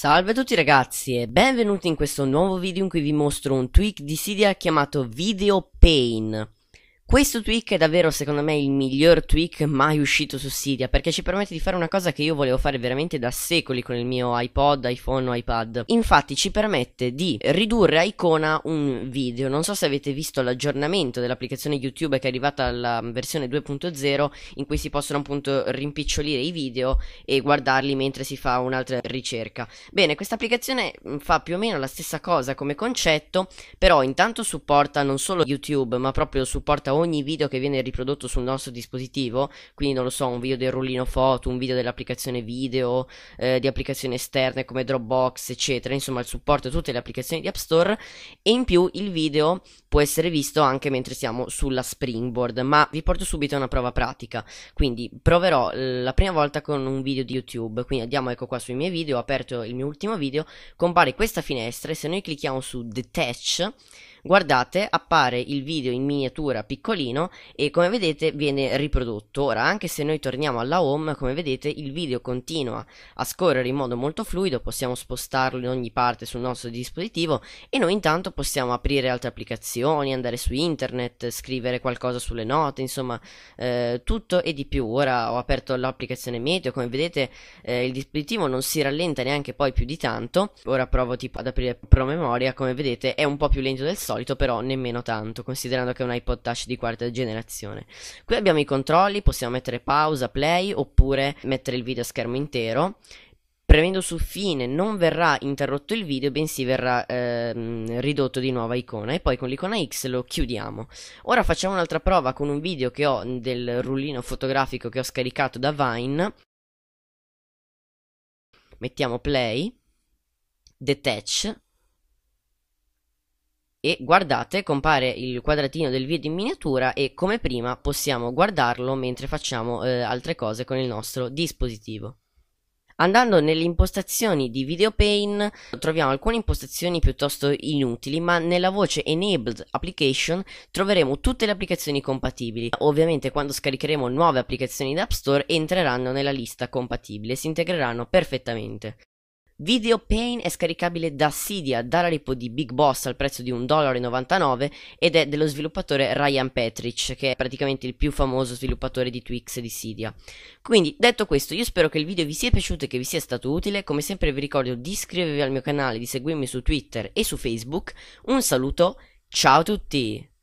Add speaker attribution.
Speaker 1: Salve a tutti ragazzi e benvenuti in questo nuovo video in cui vi mostro un tweak di Cydia chiamato Video Pain. Questo tweak è davvero secondo me il miglior tweak mai uscito su Cydia perché ci permette di fare una cosa che io volevo fare veramente da secoli con il mio iPod, iPhone o iPad. Infatti ci permette di ridurre a icona un video. Non so se avete visto l'aggiornamento dell'applicazione YouTube che è arrivata alla versione 2.0 in cui si possono appunto rimpicciolire i video e guardarli mentre si fa un'altra ricerca. Bene, questa applicazione mm, fa più o meno la stessa cosa come concetto, però intanto supporta non solo YouTube ma proprio supporta ogni video che viene riprodotto sul nostro dispositivo, quindi non lo so, un video del rullino foto, un video dell'applicazione video, eh, di applicazioni esterne come Dropbox, eccetera, insomma il supporto a tutte le applicazioni di App Store e in più il video può essere visto anche mentre siamo sulla Springboard, ma vi porto subito a una prova pratica, quindi proverò la prima volta con un video di YouTube, quindi andiamo ecco qua sui miei video, ho aperto il mio ultimo video, compare questa finestra e se noi clicchiamo su Detach Guardate, appare il video in miniatura piccolino e come vedete viene riprodotto. Ora, anche se noi torniamo alla home, come vedete il video continua a scorrere in modo molto fluido, possiamo spostarlo in ogni parte sul nostro dispositivo e noi intanto possiamo aprire altre applicazioni, andare su internet, scrivere qualcosa sulle note, insomma, eh, tutto e di più. Ora ho aperto l'applicazione Meteo, come vedete eh, il dispositivo non si rallenta neanche poi più di tanto. Ora provo tipo ad aprire promemoria, come vedete è un po' più lento del solito solito, però nemmeno tanto, considerando che è un iPod Touch di quarta generazione. Qui abbiamo i controlli, possiamo mettere pausa, play oppure mettere il video a schermo intero. Premendo su fine non verrà interrotto il video, bensì verrà ehm, ridotto di nuova icona e poi con l'icona X lo chiudiamo. Ora facciamo un'altra prova con un video che ho del rullino fotografico che ho scaricato da Vine. Mettiamo play, detach e guardate compare il quadratino del video in miniatura e come prima possiamo guardarlo mentre facciamo eh, altre cose con il nostro dispositivo. Andando nelle impostazioni di VideoPane troviamo alcune impostazioni piuttosto inutili, ma nella voce Enabled Application troveremo tutte le applicazioni compatibili. Ovviamente quando scaricheremo nuove applicazioni da App Store entreranno nella lista compatibile e si integreranno perfettamente. Video Pain è scaricabile da Cydia, dalla ripo di Big Boss al prezzo di 1,99$ ed è dello sviluppatore Ryan Petrich, che è praticamente il più famoso sviluppatore di Twix di Cydia. Quindi, detto questo, io spero che il video vi sia piaciuto e che vi sia stato utile. Come sempre vi ricordo di iscrivervi al mio canale, di seguirmi su Twitter e su Facebook. Un saluto, ciao a tutti!